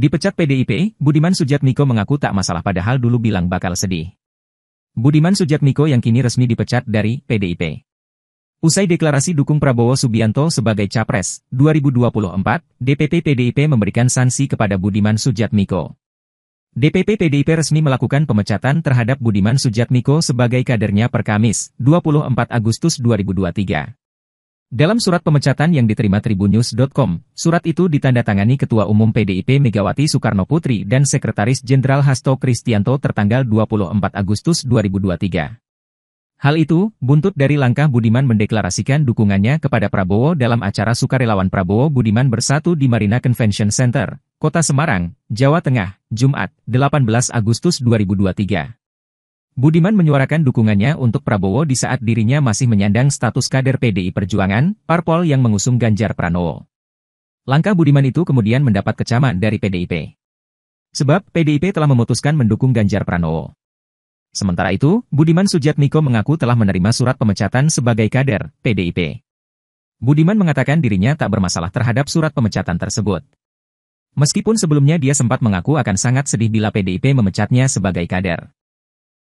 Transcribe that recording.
Dipecat PDIP, Budiman Sujatmiko mengaku tak masalah padahal dulu bilang bakal sedih. Budiman Sujatmiko yang kini resmi dipecat dari PDIP. Usai deklarasi dukung Prabowo Subianto sebagai Capres 2024, DPP PDIP memberikan sanksi kepada Budiman Sujatmiko. DPP PDIP resmi melakukan pemecatan terhadap Budiman Sujatmiko sebagai kadernya per Kamis, 24 Agustus 2023. Dalam surat pemecatan yang diterima Tribunnews.com, surat itu ditandatangani Ketua Umum PDIP Megawati Soekarno Putri dan Sekretaris Jenderal Hasto Kristianto tertanggal 24 Agustus 2023. Hal itu, buntut dari langkah Budiman mendeklarasikan dukungannya kepada Prabowo dalam acara sukarelawan Prabowo Budiman Bersatu di Marina Convention Center, Kota Semarang, Jawa Tengah, Jumat, 18 Agustus 2023. Budiman menyuarakan dukungannya untuk Prabowo di saat dirinya masih menyandang status kader PDI Perjuangan, parpol yang mengusung Ganjar Pranowo. Langkah Budiman itu kemudian mendapat kecaman dari PDIP. Sebab PDIP telah memutuskan mendukung Ganjar Pranowo. Sementara itu, Budiman Sujatmiko mengaku telah menerima surat pemecatan sebagai kader PDIP. Budiman mengatakan dirinya tak bermasalah terhadap surat pemecatan tersebut. Meskipun sebelumnya dia sempat mengaku akan sangat sedih bila PDIP memecatnya sebagai kader.